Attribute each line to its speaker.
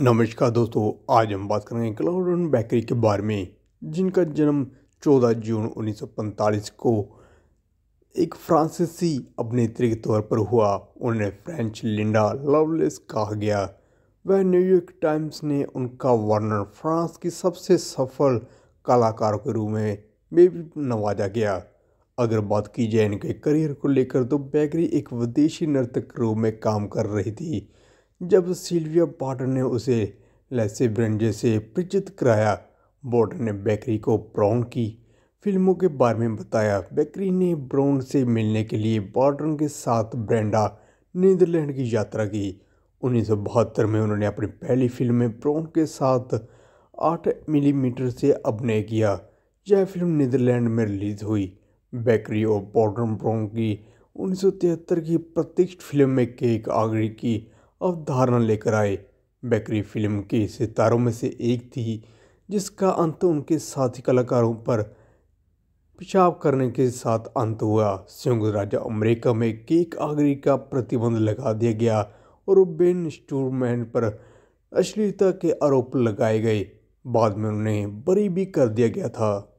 Speaker 1: नमस्कार दोस्तों आज हम बात करेंगे क्लाउडन बेकरी के बारे में जिनका जन्म 14 जून 1945 को एक फ्रांसीसी अभिनेत्री के तौर पर हुआ उन्हें फ्रेंच लिंडा लवलेस कहा गया वह न्यूयॉर्क टाइम्स ने उनका वर्णन फ्रांस की सबसे सफल कलाकारों के रूप में भी नवाजा गया अगर बात की जाए इनके करियर को लेकर तो बेकरी एक विदेशी नर्तक के रूप में काम कर रही थी जब सिल्विया पॉटर ने उसे लैसे ब्रेंजे से परिचित कराया बॉर्डर ने बेकरी को ब्राउन की फिल्मों के बारे में बताया बेकरी ने ब्राउन से मिलने के लिए बॉर्डर के साथ ब्रेंडा नीदरलैंड की यात्रा की उन्नीस में उन्होंने अपनी पहली फिल्म में ब्राउन के साथ आठ मिलीमीटर से अभिनय किया यह फिल्म नीदरलैंड में रिलीज़ हुई बेकरी और बॉर्डर ब्राउन की तिहत्तर की प्रत्यक्ष फिल्म में केक आगरी की अवधारणा लेकर आए बेकरी फिल्म के सितारों में से एक थी जिसका अंत उनके साथी कलाकारों पर पेशाब करने के साथ अंत हुआ संयुक्त राज्य अमेरिका में केक आगरी का प्रतिबंध लगा दिया गया और बेन स्टूरमैन पर अश्लीलता के आरोप लगाए गए बाद में उन्हें बरी भी कर दिया गया था